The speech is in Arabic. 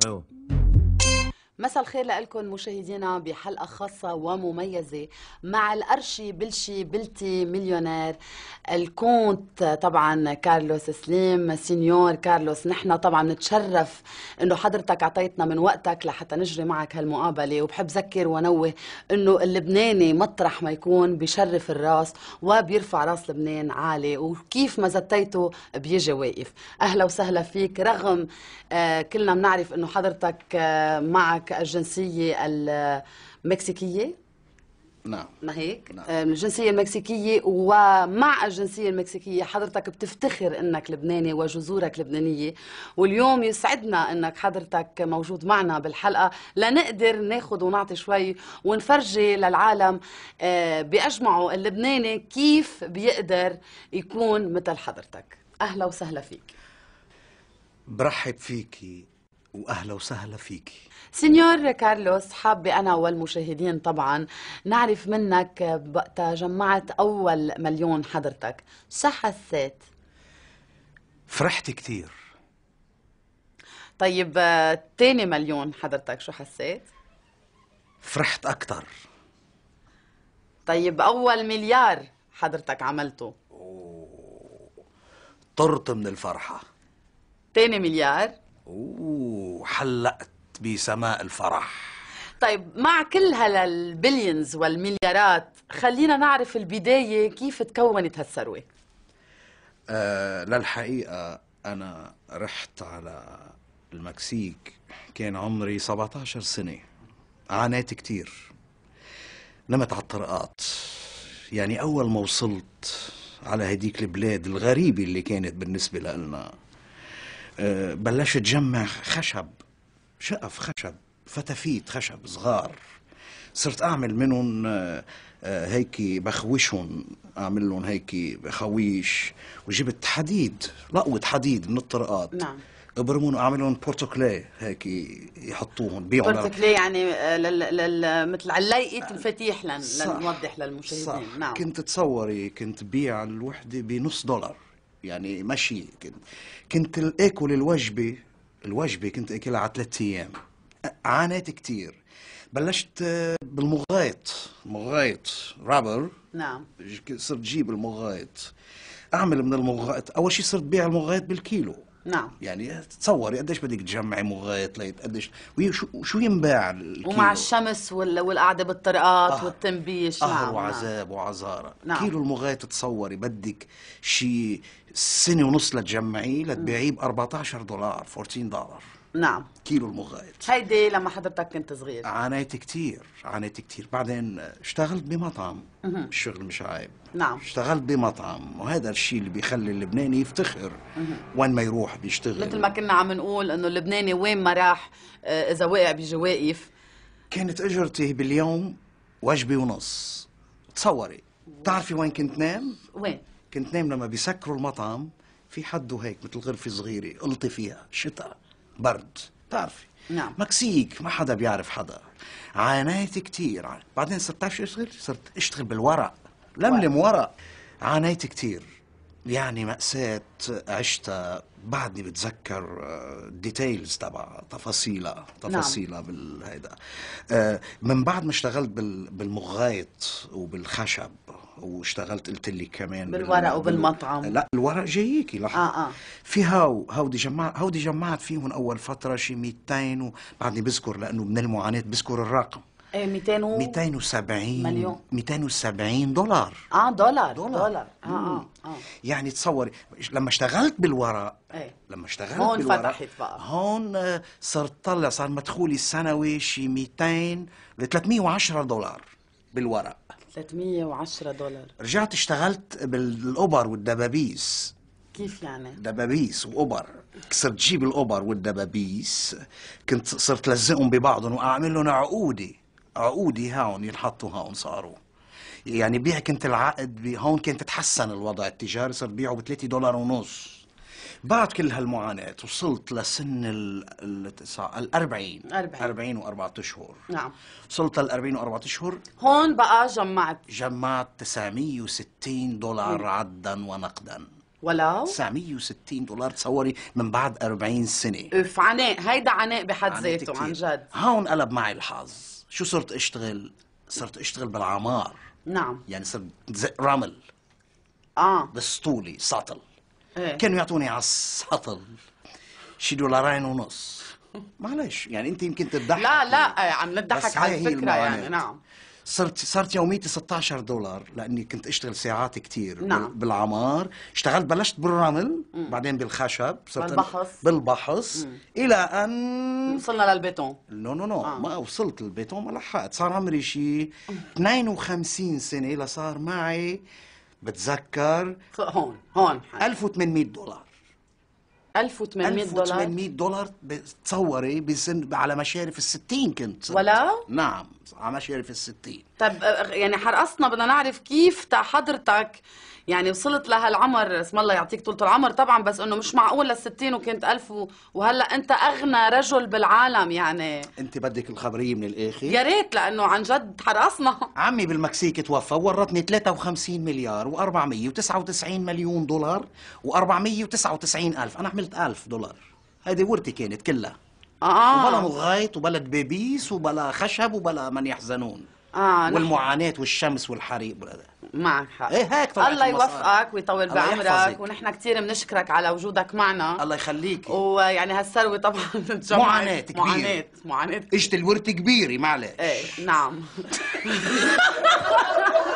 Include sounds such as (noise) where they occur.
哎呦，مساء الخير لكم مشاهدينا بحلقه خاصه ومميزه مع الارشي بلشي بلتي مليونير الكونت طبعا كارلوس سليم سينيور كارلوس نحن طبعا نتشرف انه حضرتك اعطيتنا من وقتك لحتى نجري معك هالمقابله وبحب ذكر ونوه انه اللبناني مطرح ما يكون بشرف الراس وبيرفع راس لبنان عالي وكيف ما زتيته بيجي واقف اهلا وسهلا فيك رغم آه، كلنا بنعرف انه حضرتك آه، معك الجنسية المكسيكية نعم ما هيك نعم. الجنسية المكسيكية ومع الجنسية المكسيكية حضرتك بتفتخر انك لبناني وجذورك لبنانية واليوم يسعدنا انك حضرتك موجود معنا بالحلقة لنقدر ناخذ ونعطي شوي ونفرجي للعالم أه، بأجمعه اللبناني كيف بيقدر يكون مثل حضرتك أهلا وسهلا فيك برحب فيكي واهلا وسهلا فيكي سينيور كارلوس حابة أنا والمشاهدين طبعا نعرف منك وقتها جمعت أول مليون حضرتك شو حسيت؟ فرحت كتير طيب تاني مليون حضرتك شو حسيت؟ فرحت أكتر طيب أول مليار حضرتك عملته أوه. طرت من الفرحة تاني مليار وحلقت بسماء الفرح طيب مع كل هالبليونز والمليارات خلينا نعرف البداية كيف تكونت هالثروة آه للحقيقة أنا رحت على المكسيك كان عمري 17 سنة عانيت كتير نمت على الطرقات يعني أول ما وصلت على هديك البلاد الغريبة اللي كانت بالنسبة لنا آه، بلشت جمع خشب شقف خشب فتافيت خشب صغار صرت اعمل منهم آه، آه، هيك بخوشهم اعمل لهم هيك بخويش وجبت حديد لقوه حديد من الطرقات نعم ابرمون اعمل لهم بورتوكلي هيك يحطوهم بيعوا بورتوكلي يعني مثل علقه المفاتيح لنوضح للمشاهدين صح. نعم كنت تصوري كنت بيع الوحده بنص دولار يعني مشي كنت كنت اكل الوجبه الوجبه كنت اكلها على ثلاث ايام عانيت كثير بلشت آه، بالمغايط مغايط رابر نعم صرت جيب المغايط اعمل من المغايط اول شيء صرت بيع المغايط بالكيلو نعم يعني تصوري قديش بدك تجمعي مغايط ليت قديش وشو ينباع الكيلو ومع الشمس والقعده بالطرقات آه. والتنبيش قهر آه، نعم. وعذاب نعم. وعذاره نعم. كيلو المغايط تصوري بدك شي سنه ونص لتجمعيه لتبيعيه ب 14 دولار 14 دولار نعم كيلو المغاير هيدي لما حضرتك كنت صغير عانيت كثير عانيت كثير بعدين اشتغلت بمطعم الشغل مش عيب نعم اشتغلت بمطعم وهذا الشيء اللي بيخلي اللبناني يفتخر وين ما يروح بيشتغل مثل ما كنا عم نقول انه اللبناني وين ما راح آه، اذا واقع بيجي واقف كانت اجرتي باليوم وجبه ونص تصوري بتعرفي وين كنت نام؟ وين؟ كنت نام لما بيسكروا المطعم في حده هيك مثل غرفه صغيره قلطي فيها شتاء برد بتعرفي نعم مكسيك ما حدا بيعرف حدا عانيت كتير بعدين صرت تعرف شو اشتغل؟ صرت اشتغل بالورق لملم ورق عانيت كتير يعني مأساة عشتها بعدني بتذكر ديتيلز آه، تبع تفاصيلها تفاصيلها نعم. بالهيدا آه، من بعد ما اشتغلت بالمغايط وبالخشب واشتغلت قلت لك كمان بالورق وبالمطعم لا الورق جايكي لحظه آه آه. في هاو هودي جمعت هودي جمعت فيهم اول فتره شي 200 وبعدني بذكر لانه من المعاناه بذكر الرقم ايه 200 و 270 مليون 270 دولار اه دولار دولار, دولار. آه, آه, اه يعني تصوري لما اشتغلت بالورق ايه لما اشتغلت هون بالورق هون فتحت بقى هون آه، صرت طلع صار مدخولي السنوي شي 200 ل 310 دولار بالورق 310 دولار رجعت اشتغلت بالأوبر والدبابيس كيف يعني؟ دبابيس وأوبر صرت جيب الأوبر والدبابيس كنت صرت لزقهم ببعضهم وأعمل لهم عقودي عقودي هون ينحطوا هون صاروا يعني بيع كنت العقد هون كنت تتحسن الوضع التجاري صرت بيعه ب 3 دولار ونص بعد كل هالمعاناة وصلت لسن ال التسع... الأربعين أربعين وأربعة أشهر نعم وصلت للأربعين وأربعة أشهر هون بقى جمعت جمعت 960 دولار مم. عدا ونقدا ولو 960 دولار تصوري من بعد 40 سنة اف عناء هيدا عناء بحد ذاته عن جد هون قلب معي الحظ شو صرت اشتغل؟ صرت اشتغل بالعمار نعم يعني صرت زق رمل اه بسطولي سطل إيه؟ كانوا يعطوني على السطل شي دولارين ونص (laughs) معلش يعني انت يمكن تضحك لا لا عم نضحك على الفكره يعني نعم صرت صارت يوميتي 16 دولار لاني كنت اشتغل ساعات كثير نعم. بالعمار اشتغلت بلشت بالرمل مم. بعدين بالخشب صرت بالبحص بالبحص مم. الى ان وصلنا للبيتون نو نو نو آه. ما وصلت للبيتون ما لحقت صار عمري شي 52 (laughs) سنه لصار معي بتذكر هون هون 1800 دولار 1800 دولار 1800 دولار تصوري بسن على مشارف ال 60 كنت ولا نعم على مشارف ال 60 طب يعني حرقصنا بدنا نعرف كيف تا حضرتك يعني وصلت لهالعمر اسم الله يعطيك طولة العمر طبعا بس انه مش معقول لل 60 وكنت 1000 وهلا انت اغنى رجل بالعالم يعني انت بدك الخبريه من الاخر يا ريت لانه عن جد حرقصنا عمي بالمكسيك توفى ورطني 53 مليار و499 مليون دولار و499 الف انا عملت قلت ألف دولار هيدي ورتي كانت كلها آه. وبلا مغايط وبلا دبابيس وبلا خشب وبلا من يحزنون آه والمعاناة والشمس والحريق والأذى معك حق ايه هيك طلعت الله يوفقك ويطول بعمرك ونحن كثير بنشكرك على وجودك معنا الله يخليك ويعني هالثروه طبعا (laughs) معاناة كبيرة معاناة معاناة اجت الورث كبيرة معلش ايه نعم (laughs)